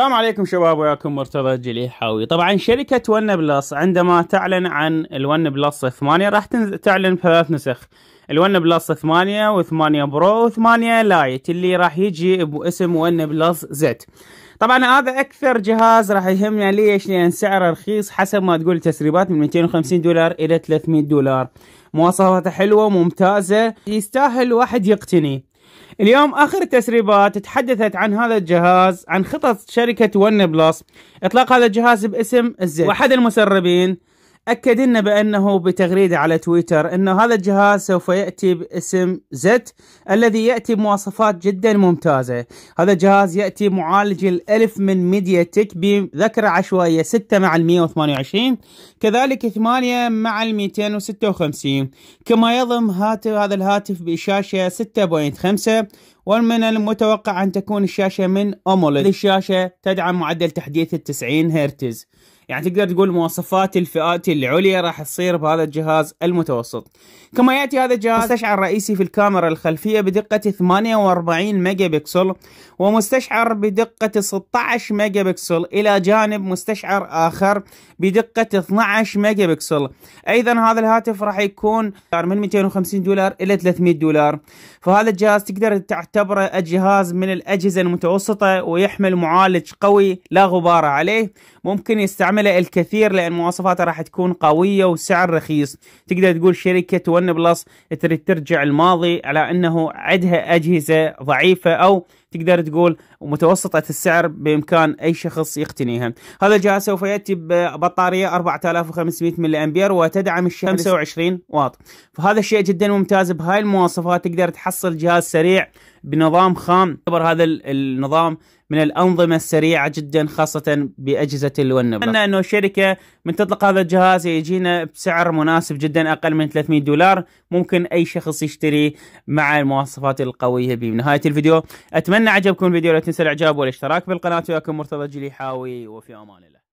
السلام عليكم شباب وياكم مرتضى الجليحاوي طبعا شركة ون بلس عندما تعلن عن الون بلس 8 راح تعلن بثلاث نسخ الون بلس 8 و8 برو و8 لايت اللي راح يجي باسم ون بلس زد طبعا هذا اكثر جهاز راح يهمنا ليش لان سعره رخيص حسب ما تقول التسريبات من 250 دولار الى 300 دولار مواصفاته حلوه ممتازه يستاهل واحد يقتني اليوم آخر التسريبات تحدثت عن هذا الجهاز عن خطط شركة ون بلس إطلاق هذا الجهاز باسم الزد وأحد المسربين أكد لنا بأنه بتغريدة على تويتر أن هذا الجهاز سوف يأتي باسم زت الذي يأتي بمواصفات جدا ممتازة هذا الجهاز يأتي معالج الألف من ميديا تك بذاكرة عشوائية 6 مع 128 كذلك 8 مع 256 كما يضم هاتف هذا الهاتف بشاشة 6.5 ومن المتوقع أن تكون الشاشة من أموليد الشاشة تدعم معدل تحديث ال 90 هرتز يعني تقدر تقول مواصفات الفئات العليا راح تصير بهذا الجهاز المتوسط كما ياتي هذا الجهاز مستشعر رئيسي في الكاميرا الخلفيه بدقه 48 ميجا بكسل ومستشعر بدقه 16 ميجا بكسل الى جانب مستشعر اخر بدقه 12 ميجا بكسل ايضا هذا الهاتف راح يكون من 250 دولار الى 300 دولار فهذا الجهاز تقدر تعتبر يعتبره جهاز من الأجهزة المتوسطة ويحمل معالج قوي لا غبار عليه ممكن يستعمله الكثير لأن مواصفاته راح تكون قوية وسعر رخيص تقدر تقول شركة ون بلس تريد ترجع الماضي على أنه عندها أجهزة ضعيفة أو تقدر تقول متوسطة السعر بإمكان أي شخص يقتنيها هذا الجهاز سوف يأتي ببطارية 4500 ملي أمبير وتدعم الشحن 25 واط فهذا الشيء جدا ممتاز بهاي المواصفات تقدر تحصل جهاز سريع بنظام خام يعتبر هذا النظام من الأنظمة السريعة جدا خاصة بأجهزة الونبلس أتمنى أنه الشركة من تطلق هذا الجهاز يجينا بسعر مناسب جدا أقل من 300 دولار ممكن أي شخص يشتري مع المواصفات القوية به بنهاية الفيديو أتمنى عجبكم الفيديو لا تنسى الإعجاب والاشتراك بالقناة وياكم مرتضى جليحاوي وفي أمان الله